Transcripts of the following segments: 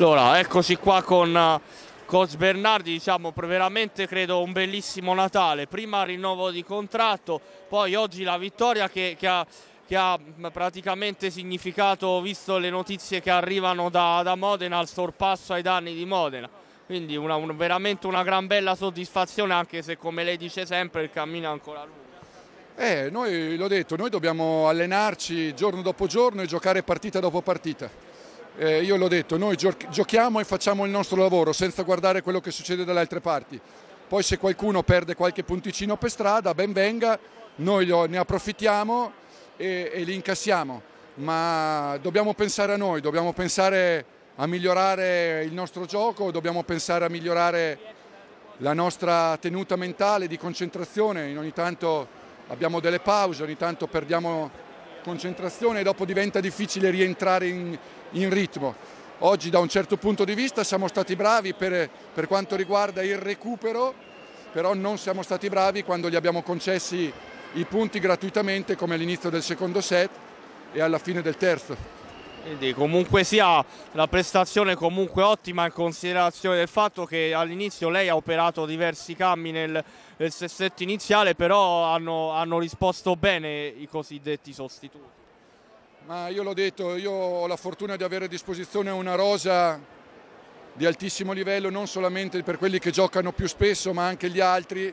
Allora, eccoci qua con eh, Coach Bernardi, diciamo veramente credo un bellissimo Natale, prima rinnovo di contratto, poi oggi la vittoria che, che, ha, che ha, mm, praticamente significato, visto le notizie che arrivano da, da Modena, al sorpasso ai danni di Modena. Quindi una, un, veramente una gran bella soddisfazione anche se come lei dice sempre il cammino è ancora lungo. Eh, noi l'ho detto, noi dobbiamo allenarci giorno dopo giorno e giocare partita dopo partita. Eh, io l'ho detto, noi giochiamo e facciamo il nostro lavoro senza guardare quello che succede dalle altre parti. Poi se qualcuno perde qualche punticino per strada, ben venga, noi ne approfittiamo e, e li incassiamo. Ma dobbiamo pensare a noi, dobbiamo pensare a migliorare il nostro gioco, dobbiamo pensare a migliorare la nostra tenuta mentale di concentrazione. In ogni tanto abbiamo delle pause, ogni tanto perdiamo concentrazione e dopo diventa difficile rientrare in, in ritmo. Oggi da un certo punto di vista siamo stati bravi per, per quanto riguarda il recupero, però non siamo stati bravi quando gli abbiamo concessi i punti gratuitamente come all'inizio del secondo set e alla fine del terzo. Quindi comunque sia la prestazione comunque ottima in considerazione del fatto che all'inizio lei ha operato diversi cambi nel, nel sessetto iniziale, però hanno, hanno risposto bene i cosiddetti sostituti. Ma io l'ho detto, io ho la fortuna di avere a disposizione una rosa di altissimo livello, non solamente per quelli che giocano più spesso, ma anche gli altri,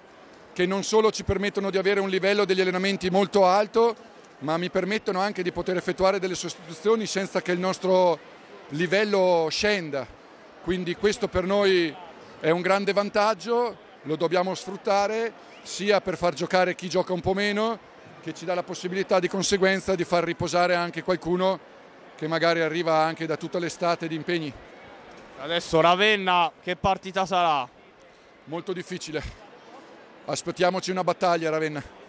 che non solo ci permettono di avere un livello degli allenamenti molto alto, ma mi permettono anche di poter effettuare delle sostituzioni senza che il nostro livello scenda. Quindi questo per noi è un grande vantaggio, lo dobbiamo sfruttare sia per far giocare chi gioca un po' meno, che ci dà la possibilità di conseguenza di far riposare anche qualcuno che magari arriva anche da tutta l'estate di impegni. Adesso Ravenna, che partita sarà? Molto difficile. Aspettiamoci una battaglia Ravenna.